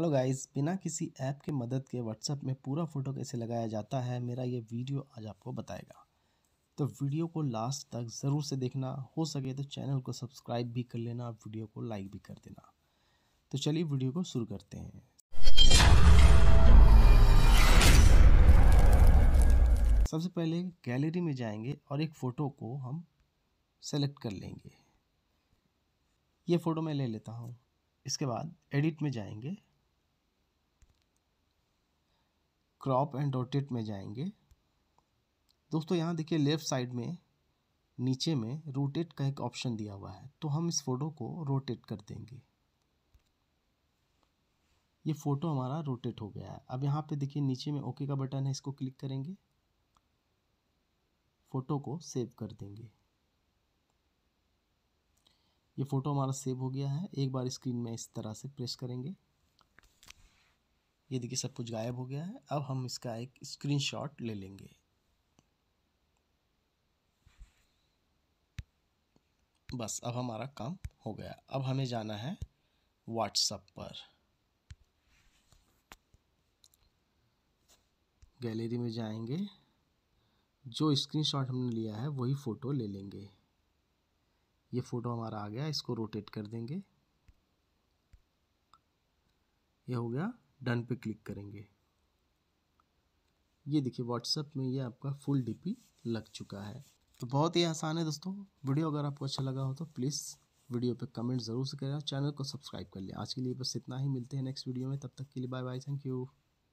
hello guys बिना किसी app के मदद के व्हाट्सएप में पूरा फ़ोटो कैसे लगाया जाता है मेरा ये वीडियो आज आपको बताएगा तो वीडियो को लास्ट तक ज़रूर से देखना हो सके तो चैनल को सब्सक्राइब भी कर लेना वीडियो को लाइक भी कर देना तो चलिए वीडियो को शुरू करते हैं सबसे पहले गैलरी में जाएंगे और एक फ़ोटो को हम सेलेक्ट कर लेंगे ये फ़ोटो मैं ले लेता हूँ इसके बाद एडिट में जाएंगे क्रॉप एंड रोटेट में जाएंगे दोस्तों यहाँ देखिए लेफ़्ट साइड में नीचे में रोटेट का एक ऑप्शन दिया हुआ है तो हम इस फ़ोटो को रोटेट कर देंगे ये फ़ोटो हमारा रोटेट हो गया है अब यहाँ पे देखिए नीचे में ओके का बटन है इसको क्लिक करेंगे फ़ोटो को सेव कर देंगे ये फ़ोटो हमारा सेव हो गया है एक बार स्क्रीन में इस तरह से प्रेस करेंगे ये देखिए सब कुछ गायब हो गया है अब हम इसका एक स्क्रीनशॉट ले लेंगे बस अब हमारा काम हो गया अब हमें जाना है व्हाट्सअप पर गैलरी में जाएंगे जो स्क्रीनशॉट हमने लिया है वही फ़ोटो ले लेंगे ये फ़ोटो हमारा आ गया इसको रोटेट कर देंगे ये हो गया डन पे क्लिक करेंगे ये देखिए व्हाट्सएप में ये आपका फुल डीपी लग चुका है तो बहुत ही आसान है दोस्तों वीडियो अगर आपको अच्छा लगा हो तो प्लीज़ वीडियो पे कमेंट ज़रूर से करें और चैनल को सब्सक्राइब कर लें आज के लिए बस इतना ही मिलते हैं नेक्स्ट वीडियो में तब तक के लिए बाय बाय थैंक यू